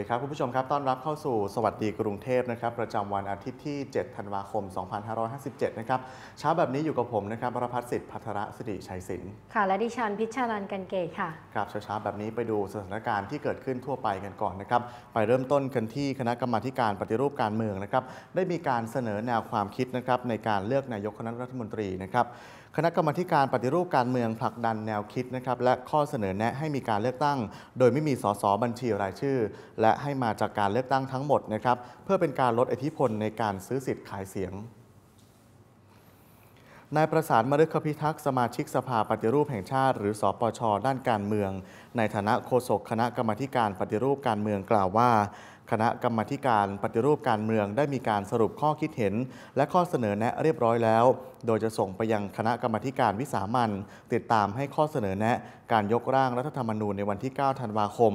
ดีครับคุณผู้ชมครับต้อนรับเข้าสู่สวัสดีกรุงเทพนะครับประจำวันอาทิตย์ที่ 7 ธันวาคม 2557นะครับเช้าแบบนี้อยู่กับผมนะครับประพัฒน์สิทธิ์พัทระสิริชัยศิลป์ค่ะและดิฉันพิชารันกันเกตค่ะครับเช้าแบบนี้ไปดูสถานการณ์ที่เกิดขึ้นทั่วไปกันก่อนนะครับ ไปเริ่มต้นกันที่คณะกรรมาการปฏิรูปการเมืองนะครับ ได้มีการเสนอแนวความคิดนะครับในการเลือกนายกคณะรัฐมนตรีนะครับคณะกรรมการปฏิรูปการเมืองผลักดันแนวคิดนะครับและข้อเสนอแนะให้มีการเลือกตั้ง โดยไม่มีสสบัญชีรายชื่อ และให้มาจากการเลือกตั้งทั้งหมดนะครับเพื่อเป็นการลดอิทธิพลในการซื้อสิทธิ์ขายเสียงนายประสานมฤคพิทักษ์สมาชิกสภาปฏิรูปแห่งชาติ หรือสอปช ด้านการเมือง ในฐานะโฆษกคณะกรรมการปฏิรูปการเมืองกล่าวว่าคณะกรรมการปฏิรูปการเมืองได้มีการสรุปข้อคิดเห็นและข้อเสนอแนะเรียบร้อยแล้ว โดยจะส่งไปยังคณะกรรมการวิสามันติดตามให้ข้อเสนอแนะการยกร่างรัฐธรรมนูญในวันที่ 9 ธันวาคม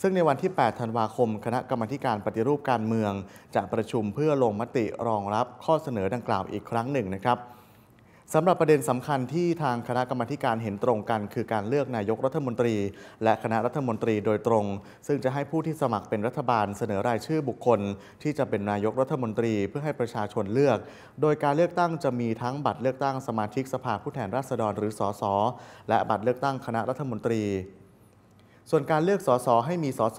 ซึ่งในวันที่ 8 ธันวาคม คณะกรรมการปฏิรูปการเมืองจะประชุมเพื่อลงมติรองรับข้อเสนอดังกล่าวอีกครั้งหนึ่งนะครับสำหรับประเด็นสำคัญที่ทางคณะกรรมการเห็นตรงกัน คือการเลือกนายกรัฐมนตรี และคณะรัฐมนตรีโดยตรง ซึ่งจะให้ผู้ที่สมัครเป็นรัฐบาลเสนอรายชื่อบุคคล ที่จะเป็นนายกรัฐมนตรีเพื่อให้ประชาชนเลือก โดยการเลือกตั้งจะมีทั้งบัตรเลือกตั้งสมาชิกสภาผู้แทนราษฎรหรือสสและบัตรเลือกตั้งคณะรัฐมนตรีส่วนการเลือกสสให้มีสส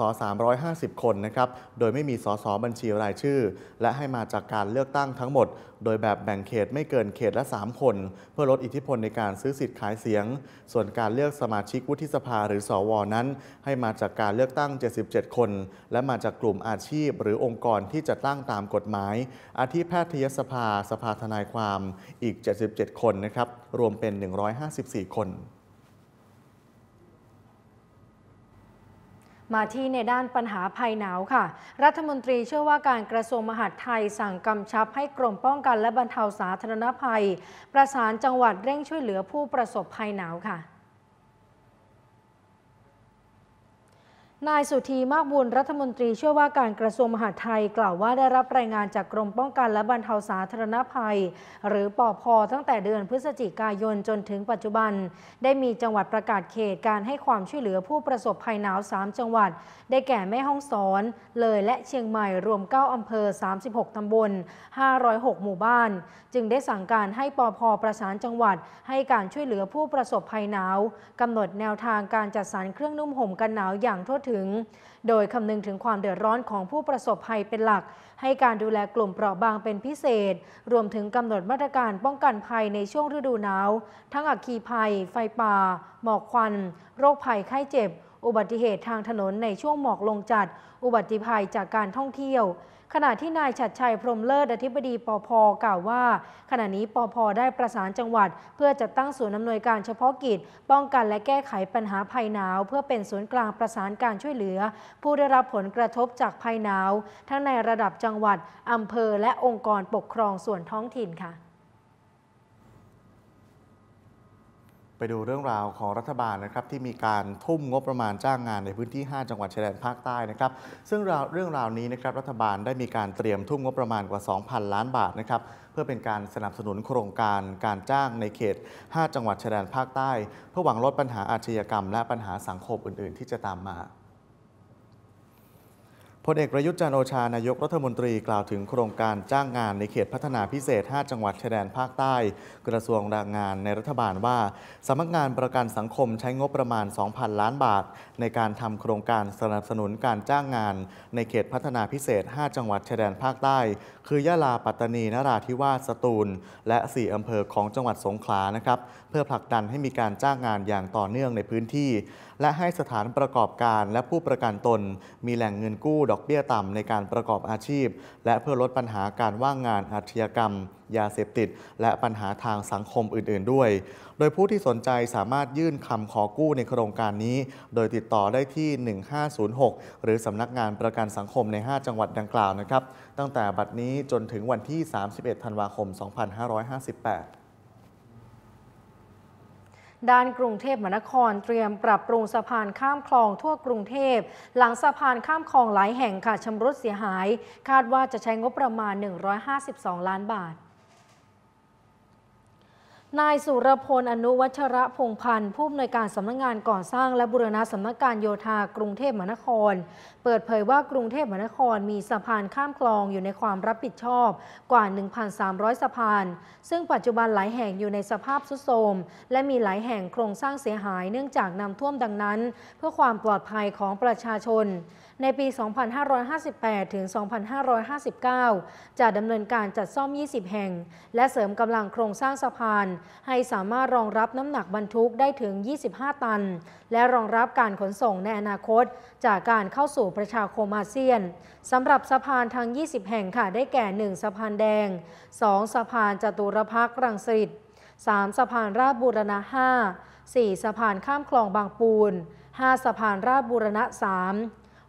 350 คนนะครับ โดยไม่มีสสบัญชีรายชื่อ และให้มาจากการเลือกตั้งทั้งหมด โดยแบบแบ่งเขตไม่เกินเขตละ 3 คน เพื่อลดอิทธิพลในการซื้อสิทธิ์ขายเสียง ส่วนการเลือกสมาชิกวุฒิสภาหรือสวนั้น ให้มาจากการเลือกตั้ง 77 คน และมาจากกลุ่มอาชีพหรือองค์กรที่จะตั้งตามกฎหมาย อาทิแพทยสภาสภาทนายความอีก 77 คนนะครับ รวมเป็น 154 คนมาที่ในด้านปัญหาภัยหนาวค่ะ รัฐมนตรีเชื่อว่าการกระทรวงมหาดไทย สั่งกำชับ ให้กรมป้องกันและบรรเทาสาธารณภัย ประสานจังหวัดเร่งช่วยเหลือผู้ประสบภัยหนาวค่ะนายสุธีมากบุญรัฐมนตรีช่วยว่าการกระทรวงมหาดไทย กล่าวว่าได้รับรายงานจากกรมป้องกันและบรรเทาสาธารณภัย หรือปอพอตั้งแต่เดือนพฤศจิกายนจนถึงปัจจุบัน ได้มีจังหวัดประกาศเขตการให้ความช่วยเหลือผู้ประสบภัยหนาว3จังหวัดได้แก่แม่ฮ่องสอน เลยและเชียงใหม่รวม9อำเภอ36ตำบล 506 หมู่บ้าน จึงได้สั่งการให้ปอพอประสานจังหวัดให้การช่วยเหลือผู้ประสบภัยหนาวกำหนดแนวทางการจัดสรรเครื่องนุ่มห่มกันหนาวอย่างทั่วถึงถึงโดยคำนึงถึงความเดือดร้อนของผู้ประสบภัยเป็นหลัก ให้การดูแลกลุ่มเปราะบางเป็นพิเศษ รวมถึงกำหนดมาตรการป้องกันภัยในช่วงฤดูหนาว ทั้งอัคคีภัย ไฟป่า หมอกควัน โรคภัยไข้เจ็บอุบัติเหตุทางถนนในช่วงหมอกลงจัด อุบัติภัยจากการท่องเที่ยว ขณะที่นายฉัดชัยพรมเลิศ อธิบดีปอพกล่าวว่า ขณะนี้ปอพได้ประสานจังหวัดเพื่อจัดตั้งศูนย์อำนวยการเฉพาะกิจ ป้องกันและแก้ไขปัญหาภัยหนาว เพื่อเป็นศูนย์กลางประสานการช่วยเหลือ ผู้ได้รับผลกระทบจากภัยหนาว ทั้งในระดับจังหวัดอำเภอและองค์กรปกครองส่วนท้องถิ่นค่ะไปดูเรื่องราวของรัฐบาลนะครับที่มีการทุ่มงบประมาณจ้างงานในพื้นที่ 5 จังหวัด ชายแดนภาคใต้นะครับซึ่งเรื่องราวนี้นะครับรัฐบาลได้มีการเตรียมทุ่มงบประมาณกว่า 2,000 ล้านบาทนะครับเพื่อเป็นการสนับสนุนโครงการการจ้างในเขต 5 จังหวัด ชายแดนภาคใต้ เพื่อหวังลดปัญหาอาชญากรรม และปัญหาสังคมอื่น ๆ ที่จะตามมาพลเอกประยุทธ์จันโอชา นายกรัฐมนตรีกล่าวถึงโครงการจ้างงานในเขตพัฒนาพิเศษ 5 จังหวัดชายแดนภาคใต้ กระทรวงแรงงานในรัฐบาลว่าสำนักงานประกันสังคมใช้งบประมาณ 2,000 ล้านบาท ในการทำโครงการสนับสนุนการจ้างงานในเขตพัฒนาพิเศษ 5 จังหวัดชายแดนภาคใต้คือยะลาปัตตานี นราธิวาสสตูล และ4อำเภอของจังหวัดสงขลานะครับเพื่อผลักดันให้มีการจ้างงานอย่างต่อเนื่องในพื้นที่ และให้สถานประกอบการและผู้ประกันตนมีแหล่งเงินกู้ดอกเบี้ยต่ำในการประกอบอาชีพ และเพื่อลดปัญหาการว่างงานอาชญากรรมยาเสพติดและปัญหาทางสังคมอื่นๆด้วย โดยผู้ที่สนใจสามารถยื่นคำขอกู้ในโครงการนี้ โดยติดต่อได้ที่ 1506 หรือสำนักงานประกันสังคมใน 5 จังหวัดดังกล่าวนะครับ ตั้งแต่บัดนี้จนถึงวันที่ 31 ธันวาคม 2558 ด้านกรุงเทพมหานครเตรียมปรับปรุงสะพานข้ามคลองทั่วกรุงเทพ หลังสะพานข้ามคลองหลายแห่งค่ะชำรุดเสียหาย คาดว่าจะใช้งบประมาณ 152 ล้านบาทนายสุรพล อนุวัชระพงพันธ์ผู้อำนวยการสำนักงงานก่อสร้างและบูรณะสำนักงานโยธากรุงเทพมหานคร เปิดเผยว่ากรุงเทพมหานคร มีสะพานข้ามคลองอยู่ในความรับผิดชอบกว่า 1,300สะพาน ซึ่งปัจจุบันหลายแห่งอยู่ในสภาพทรุดโทรมและมีหลายแห่งโครงสร้างเสียหายเนื่องจากน้ำท่วมดังนั้น เพื่อความปลอดภัยของประชาชนในปี 2558 ถึง 2559 จะดำเนินการจัดซ่อม 20 แห่ง และเสริมกำลังโครงสร้างสะพานให้สามารถรองรับน้ำหนักบรรทุกได้ถึง 25 ตัน และรองรับการขนส่งในอนาคตจากการเข้าสู่ประชาคมอาเซียน สำหรับสะพานทั้ง 20 แห่งค่ะ ได้แก่ 1 สะพานแดง 2 สะพานจตุรพักรังสิต3สะพานราชบูรณะ 5 4สะพานข้ามคลองบางปูน5สะพานราชบูรณะ3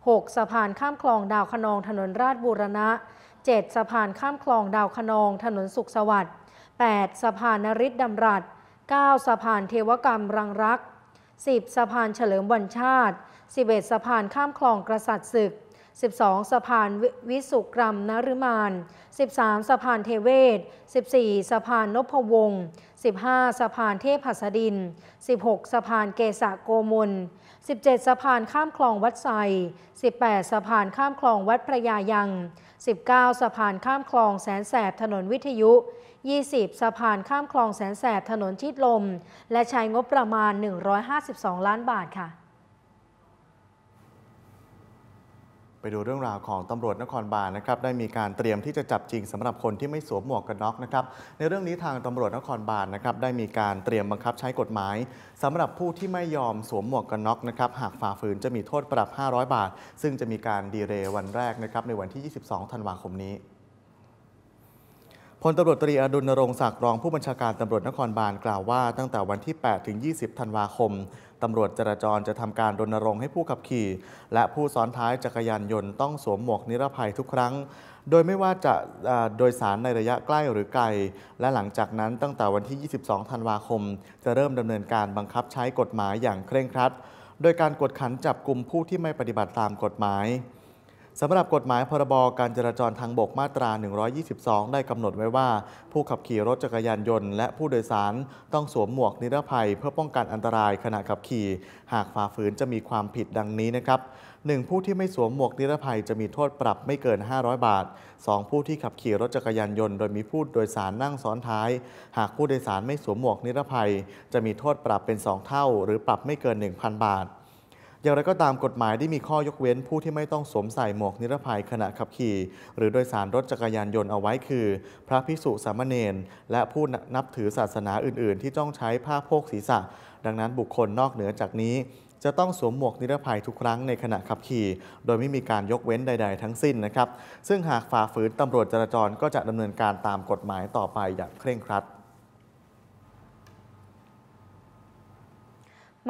6. สะพานข้ามคลองดาวขนองถนนราชบูรณะ 7. สะพานข้ามคลองดาวขนอง ถนนสุขสวัสดิ์ 8. สะพานนริศดำรัส 9. สะพานเทวกรรมรังรัก 10. สะพานเฉลิมวันชาติ 11. สะพานข้ามคลองกระสัดศึก 12. สะพานวิสุกรัมนรุมาน 13. สะพานเทเวศ 14. สะพานนพวงศ์ 15. สะพานเทพหัสดิน 16. สะพานเกษะโกมล17สะพานข้ามคลองวัดไซ18สะพานข้ามคลองวัดพระยายัง 19สะพานข้ามคลองแสนแสบถนนวิทยุ 20สะพานข้ามคลองแสนแสบถนนชิดลม และใช้งบประมาณ 152 ล้านบาทค่ะไปดูเรื่องราวของตำรวจนครบาลนะครับได้มีการเตรียมที่จะจับจริงสำหรับคนที่ไม่สวมหมวกกันน็อกนะครับในเรื่องนี้ทางตำรวจนครบาลนะครับได้มีการเตรียมบังคับใช้กฎหมาย สำหรับผู้ที่ไม่ยอมสวมหมวกกันน็อกนะครับหากฝ่าฝืนจะมีโทษปรับ 500 บาท ซึ่งจะมีการดีเลย์วันแรกนะครับในวันที่ 22 ธันวาคมนี้พลตำรวจตรีอดุลนรงศักดิ์รองผู้บัญชาการตำรวจนครบาลกล่าวว่าตั้งแต่วันที่ 8 ถึง 20 ธันวาคมตำรวจจราจรจะทำการรณรงค์ให้ผู้ขับขี่ และผู้ซ้อนท้ายจักรยานยนต์ต้องสวมหมวกนิรภัยทุกครั้ง โดยไม่ว่าจะโดยสารในระยะใกล้หรือไกลและหลังจากนั้นตั้งแต่วันที่ 22 ธันวาคมจะเริ่มดำเนินการบังคับใช้กฎหมายอย่างเคร่งครัดโดยการกดขันจับกลุ่มผู้ที่ไม่ปฏิบัติตามกฎหมายสำหรับกฎหมายพรบการจราจรทางบกมาตรา 122 ได้กำหนดไว้ว่า ผู้ขับขี่รถจักรยานยนต์ และผู้โดยสารต้องสวมหมวกนิรภัยเพื่อป้องกันอันตรายขณะขับขี่หากฝ่าฝืนจะมีความผิดดังนี้นะครับหนึ่งผู้ที่ไม่สวมหมวกนิรภัยจะมีโทษปรับไม่เกิน 500 บาท 2. ผู้ที่ขับขี่รถจักรยานยนต์โดยมีผู้โดยสารนั่งซ้อนท้าย หากผู้โดยสารไม่สวมหมวกนิรภัย จะมีโทษปรับเป็น2เท่าหรือปรับไม่เกิน1,000บาทอย่างไรก็ตามกฎหมายได้มีข้อยกเว้น ผู้ที่ไม่ต้องสวมใส่หมวกนิรภัยขณะขับขี่ หรือโดยสารรถจักรยานยนต์เอาไว้คือ พระภิกษุสามเณรและผู้นับถือศาสนาอื่น ๆ ที่ต้องใช้ผ้าโพกศีรษะ ดังนั้นบุคคลนอกเหนือจากนี้ จะต้องสวมหมวกนิรภัยทุกครั้งในขณะขับขี่ โดยไม่มีการยกเว้นใด ๆ ทั้งสิ้นนะครับ ซึ่งหากฝ่าฝืนตำรวจจราจรก็จะดำเนินการตามกฎหมายต่อไปอย่างเคร่งครัด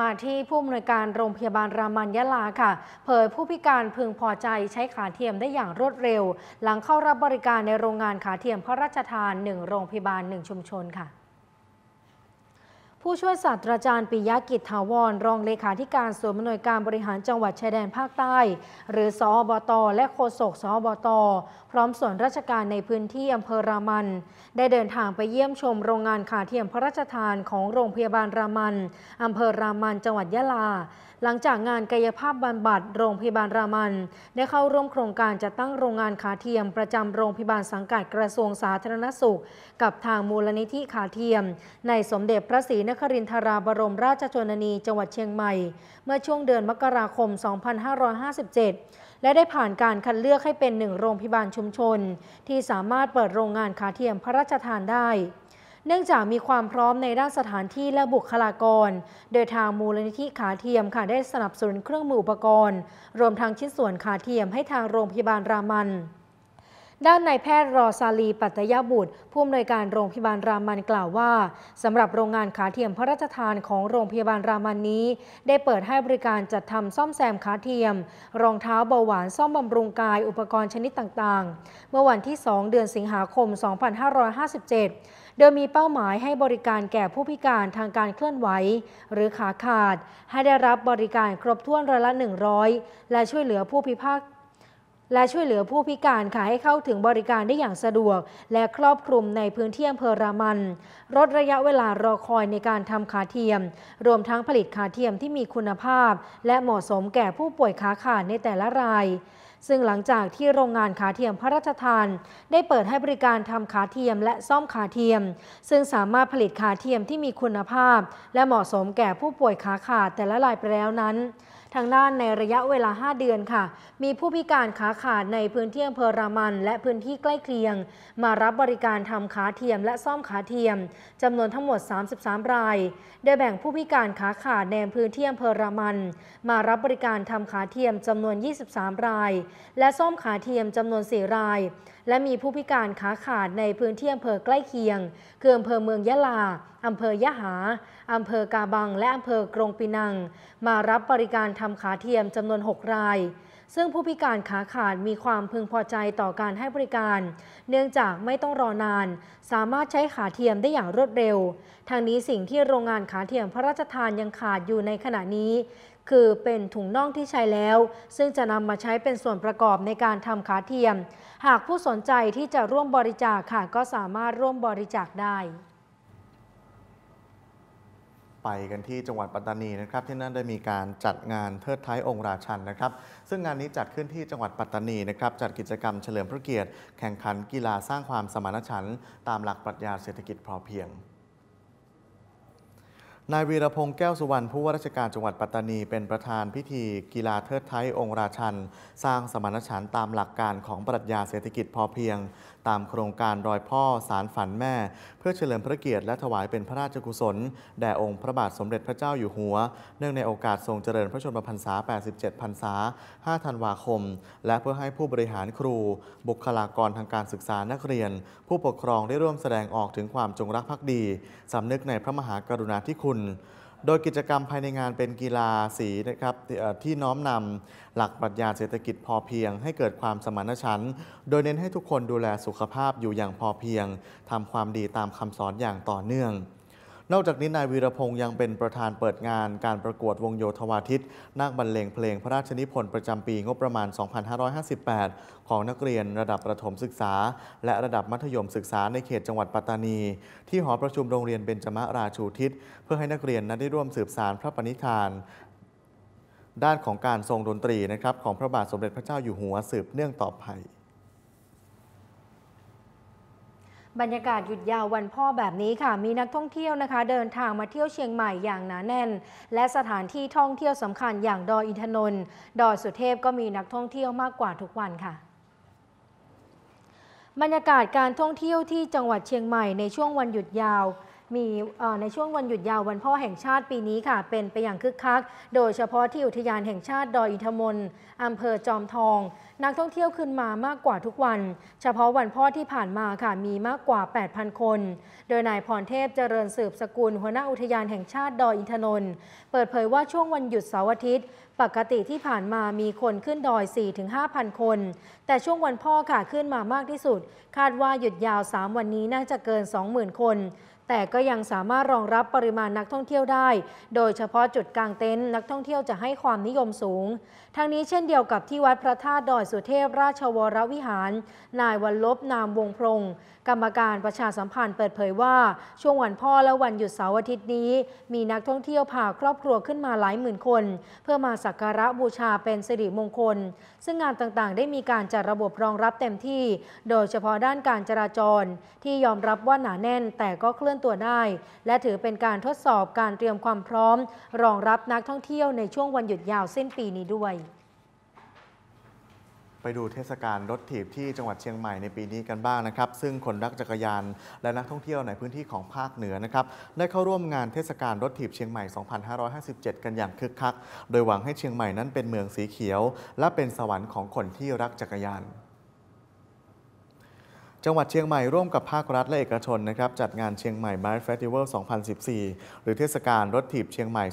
มาที่ผู้อำนวยการโรงพยาบาลรามันยะลาค่ะ เผยผู้พิการพึงพอใจใช้ขาเทียมได้อย่างรวดเร็ว หลังเข้ารับบริการในโรงงานขาเทียมพระราชทาน 1 โรงพยาบาล 1 ชุมชนค่ะผู้ช่วยศาสตราจารย์ปิยกิจถาวรรองเลขาธิการส่วนมนวยการบริหารจังหวัดชายแดนภาคใต้ หรือสอบตและโฆษกสอบตพร้อมส่วนราชการในพื้นที่อำเภอรามัน ได้เดินทางไปเยี่ยมชมโรงงานขาเทียมพระราชทานของโรงพยาบาลรามัน อำเภอรามันจังหวัดยะลาหลังจากงานกายภาพบำบัดโรงพยาบาลรามันได้เข้าร่วมโครงการจัดตั้งโรงงานขาเทียม ประจำโรงพยาบาลสังกัดกระทรวงสาธารณสุขกับทางมูลนิธิขาเทียม ในสมเด็จพระศรีนครินทราบรมราชชนนีจังหวัดเชียงใหม่ เมื่อช่วงเดือนมกราคม 2557 และได้ผ่านการคัดเลือกให้เป็นหนึ่งโรงพยาบาลชุมชน ที่สามารถเปิดโรงงานขาเทียมพระราชทานได้เนื่องจากมีความพร้อมในด้านสถานที่และบุคลากร โดยทางมูลนิธิขาเทียมค่ะได้สนับสนุนเครื่องมืออุปกรณ์รวมทั้งชิ้นส่วนขาเทียมให้ทางโรงพยาบาลรามันด้านนายแพทย์รอซาลีปัตยบุตรผู้อำนวยการโรงพยาบาลรามันกล่าวว่าสำหรับโรงงานขาเทียมพระราชทานของโรงพยาบาลรามันนี้ ได้เปิดให้บริการจัดทำซ่อมแซมขาเทียม รองเท้าเบาหวานซ่อมบำรุงกายอุปกรณ์ชนิดต่างๆ เมื่อวันที่ 2 เดือนสิงหาคม 2557 โดยมีเป้าหมายให้บริการแก่ผู้พิการทางการเคลื่อนไหวหรือขาขาด ให้ได้รับบริการครบถ้วนร้ยละ 100 และช่วยเหลือผู้พิพากษาและช่วยเหลือผู้พิการค่ะให้เข้าถึงบริการได้อย่างสะดวก และครอบคลุมในพื้นที่อำเภอรามันลดระยะเวลารอคอยในการทำขาเทียม รวมทั้งผลิตขาเทียมที่มีคุณภาพ และเหมาะสมแก่ผู้ป่วยขาขาดในแต่ละราย ซึ่งหลังจากที่โรงงานขาเทียมพระราชทาน ได้เปิดให้บริการทำขาเทียมและซ่อมขาเทียม ซึ่งสามารถผลิตขาเทียมที่มีคุณภาพ และเหมาะสมแก่ผู้ป่วยขาขาดแต่ละรายไปแล้วนั้นทางด้านในระยะเวลา 5 เดือนค่ะ มีผู้พิการขาขาดในพื้นที่อำเภอรามัน และพื้นที่ใกล้เคียง มารับบริการทำขาเทียมและซ่อมขาเทียมจำนวนทั้งหมด 33 รายได้แบ่งผู้พิการขาขาดในพื้นที่อำเภอรามัน มารับบริการทำขาเทียมจำนวน 23 ราย และซ่อมขาเทียมจำนวน4รายและมีผู้พิการขาขาดในพื้นที่อำเภอใกล้เคียงคืออำเภอเมืองยะลาอำเภอยะหาอำเภอกาบังและอำเภอกรงปินัง มารับบริการทำขาเทียมจำนวน6ราย ซึ่งผู้พิการขาขาดมีความพึงพอใจต่อการให้บริการ เนื่องจากไม่ต้องรอนานสามารถใช้ขาเทียมได้อย่างรวดเร็วทางนี้สิ่งที่โรงงานขาเทียมพระราชทานยังขาดอยู่ในขณะนี้คือเป็นถุงน่องที่ใช้แล้ว ซึ่งจะนำมาใช้เป็นส่วนประกอบในการทำขาเทียม หากผู้สนใจที่จะร่วมบริจาคค่ะก็สามารถร่วมบริจาคได้ ไปกันที่จังหวัดปัตตานีนะครับที่นั่นได้มีการจัดงานเทิดท้ายองค์ราชันนะครับ ซึ่งงานนี้จัดขึ้นที่จังหวัดปัตตานีนะครับจัดกิจกรรมเฉลิมพระเกียรติ แข่งขันกีฬาสร้างความสมานฉันท์ตามหลักปรัชญาเศรษฐกิจพอเพียงนายวีรพงศ์แก้วสุวรรณผู้ว่าราชการจังหวัดปัตตานี เป็นประธานพิธี กีฬาเทิดไทยองค์ราชัน สร้างสมณฉันท์ตามหลักการของปรัชญาเศรษฐกิจพอเพียงตามโครงการรอยพ่อสารฝันแม่ เพื่อเฉลิมพระเกียรติและถวายเป็นพระราชกุศล แด่องค์พระบาทสมเด็จพระเจ้าอยู่หัว เนื่องในโอกาสทรงเจริญพระชนมพรรษา 87 พรรษา 5 ธันวาคม และเพื่อให้ผู้บริหารครู บุคลากรทางการศึกษานักเรียน ผู้ปกครองได้ร่วมแสดงออกถึงความจงรักภักดี สำนึกในพระมหากรุณาธิคุณโดยกิจกรรมภายในงานเป็นกีฬาสีนะครับที่น้อมนำหลักปรัชญาเศรษฐกิจพอเพียงให้เกิดความสมานฉันท์โดยเน้นให้ทุกคนดูแลสุขภาพอยู่อย่างพอเพียงทำความดีตามคำสอนอย่างต่อเนื่องนอกจากนี้นายวีรพงศ์ยังเป็นประธานเปิดงานการประกวดวงโยธวาทิตนักบรรเลงเพลงพระราชนิพนธ์ประจำปีงบประมาณ 2558 ของนักเรียนระดับประถมศึกษา และระดับมัธยมศึกษาในเขตจังหวัดปัตตานี ที่หอประชุมโรงเรียนเบญจมราชูทิศเพื่อให้นักเรียนนั้นได้ร่วมสืบสารพระปณิธาน ด้านของการทรงดนตรีนะครับของพระบาทสมเด็จพระเจ้าอยู่หัวสืบเนื่องต่อไปบรรยากาศหยุดยาววันพ่อแบบนี้ค่ะ มีนักท่องเที่ยวนะคะ เดินทางมาเที่ยวเชียงใหม่อย่างหนาแน่น และสถานที่ท่องเที่ยวสำคัญอย่างดอยอินทนนท์ดอยสุเทพก็มีนักท่องเที่ยวมากกว่าทุกวันค่ะ บรรยากาศการท่องเที่ยวที่จังหวัดเชียงใหม่ในช่วงวันหยุดยาวมีในช่วงวันหยุดยาววันพ่อแห่งชาติปีนี้ค่ะเป็นไปอย่างคึกคักโดยเฉพาะที่อุทยานแห่งชาติดอยอินทนนท์อำเภอจอมทอง นักท่องเที่ยวขึ้นมามากกว่าทุกวัน เฉพาะวันพ่อที่ผ่านมาค่ะ มีมากกว่า 8,000 คน โดยนายพรเทพเจริญสืบสกุลหัวหน้าอุทยานแห่งชาติดอยอินทนนท์เปิดเผยว่าช่วงวันหยุดเสาร์อาทิตย์ ปกติที่ผ่านมามีคนขึ้นดอย 4-5,000 คน แต่ช่วงวันพ่อค่ะขึ้นมามากที่สุด คาดว่าหยุดยาว 3 วันนี้น่าจะเกิน 20,000 คนแต่ก็ยังสามารถรองรับปริมาณนักท่องเที่ยวได้ โดยเฉพาะจุดกลางเต็นท์นักท่องเที่ยวจะให้ความนิยมสูง ทั้งนี้เช่นเดียวกับที่วัดพระธาตุดอยสุเทพราชวรวิหาร นายวันลบนามวงพรงกรรมการประชาสัมพันธ์เปิดเผยว่า ช่วงวันพ่อและวันหยุดเสาร์อาทิตย์นี้ มีนักท่องเที่ยวพาครอบครัวขึ้นมาหลายหมื่นคน เพื่อมาสักการะบูชาเป็นสิริมงคล ซึ่งงานต่างๆ ได้มีการจัดระบบรองรับเต็มที่ โดยเฉพาะด้านการจราจร ที่ยอมรับว่าหนาแน่น แต่ก็เคลื่อนตัวได้และถือเป็นการทดสอบการเตรียมความพร้อม รองรับนักท่องเที่ยวในช่วงวันหยุดยาวสิ้นปีนี้ด้วย ไปดูเทศกาลรถถีบที่จังหวัดเชียงใหม่ในปีนี้กันบ้างนะครับ ซึ่งคนรักจักรยานและนักท่องเที่ยวในพื้นที่ของภาคเหนือนะครับได้เข้าร่วมงานเทศกาลรถถีบเชียงใหม่ 2557 กันอย่างคึกคักโดยหวังให้เชียงใหม่นั้นเป็นเมืองสีเขียว และเป็นสวรรค์ของคนที่รักจักรยานจังหวัดเชียงใหม่ร่วมกับภาครัฐและเอกชนนะครับจัดงานเชียงใหม่มาร์ทเฟสติวัล2014 หรือเทศกาลรถถีบเชียงใหม่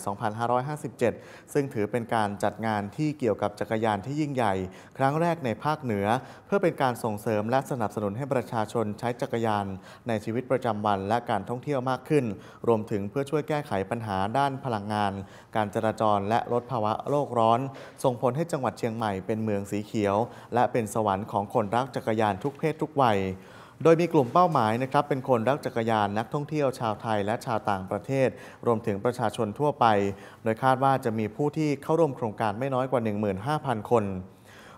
2557 ซึ่งถือเป็นการจัดงานที่เกี่ยวกับจักรยานที่ยิ่งใหญ่ ครั้งแรกในภาคเหนือ เพื่อเป็นการส่งเสริมและสนับสนุนให้ประชาชนใช้จักรยาน ในชีวิตประจำวันและการท่องเที่ยวมากขึ้น รวมถึงเพื่อช่วยแก้ไขปัญหาด้านพลังงาน การจราจรและลดภาวะโลกร้อน ส่งผลให้จังหวัดเชียงใหม่เป็นเมืองสีเขียว และเป็นสวรรค์ของคนรักจักรยานทุกเพศทุกวัยโดยมีกลุ่มเป้าหมายนะครับเป็นคนรักจักรยานนักท่องเที่ยวชาวไทยและชาวต่างประเทศ รวมถึงประชาชนทั่วไปโดยคาดว่าจะมีผู้ที่เข้าร่วมโครงการไม่น้อยกว่า15,000 คน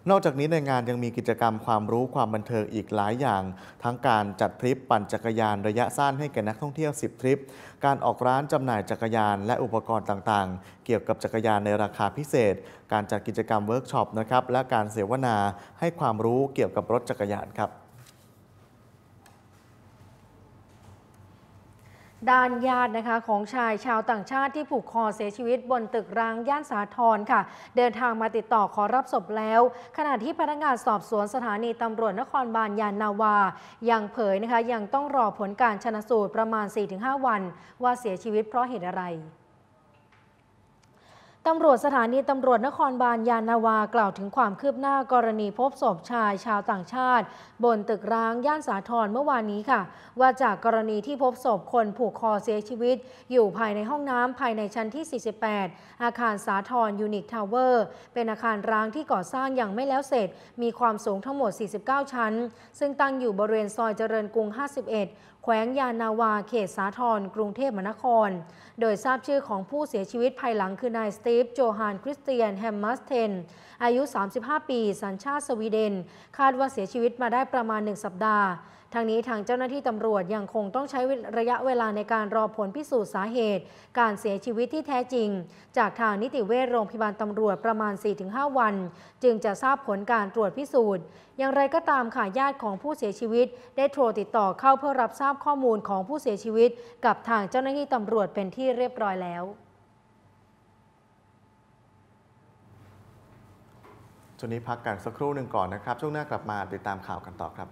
นอกจากนี้ในงานยังมีกิจกรรมความรู้ความบันเทิงอีกหลายอย่าง ทั้งการจัดทริป ปั่นจักรยานระยะสั้นให้แก่นักท่องเที่ยว 10ทริปการออกร้านจำหน่ายจักรยานและอุปกรณ์ต่างๆ เกี่ยวกับจักรยานในราคาพิเศษ การจัดกิจกรรมเวิร์กช็อปนะครับและการเสวนาให้ความรู้เกี่ยวกับรถจักรยานครับด้านญาตินะคะของชายชาวต่างชาติที่ผูกคอเสียชีวิตบนตึกร้าง ย่านสาทรค่ะ เดินทางมาติดต่อขอรับศพแล้ว ขณะที่พนักงานสอบสวนสถานีตำรวจนครบาลยานนาวายังเผยนะคะยังต้องรอผลการชนะสูตรประมาณ 4-5 วัน ว่าเสียชีวิตเพราะเหตุอะไรตำรวจสถานีตำรวจนครบาลยานาวา กล่าวถึงความคืบหน้ากรณีพบศพชายชาวต่างชาติบนตึกร้างย่านสาทรเมื่อวานนี้ค่ะ ว่าจากกรณีที่พบศพคนผูกคอเสียชีวิต อยู่ภายในห้องน้ำภายในชั้นที่ 48 อาคารสาทรยูนิคทาวเวอร์เป็นอาคารร้างที่ก่อสร้างอย่างไม่แล้วเสร็จ มีความสูงทั้งหมด 49 ชั้น ซึ่งตั้งอยู่บริเวณซอยเจริญกรุง 51แขวงยานาวาเขตสาทรกรุงเทพมหานคร โดยทราบชื่อของผู้เสียชีวิตภายหลังคือนายสตีฟโจฮาน คริสเตียนแฮมมัสเทน อายุ 35 ปี สัญชาติสวีเดน คาดว่าเสียชีวิตมาได้ประมาณ 1 สัปดาห์ทางนี้ทางเจ้าหน้าที่ตำรวจยังคงต้องใช้ระยะเวลาในการรอผลพิสูจน์สาเหตุ การเสียชีวิตที่แท้จริง จากทางนิติเวชโรงพยาบาลตำรวจประมาณ 4-5 วัน จึงจะทราบผลการตรวจพิสูจน์ อย่างไรก็ตามค่ะญาติของผู้เสียชีวิต ได้โทรติดต่อเข้าเพื่อรับทราบข้อมูลของผู้เสียชีวิต กับทางเจ้าหน้าที่ตำรวจเป็นที่เรียบร้อยแล้วช่วงนี้พักกันสักครู่หนึ่งก่อนนะครับ ช่วงหน้ากลับมาติดตามข่าวกันต่อครับ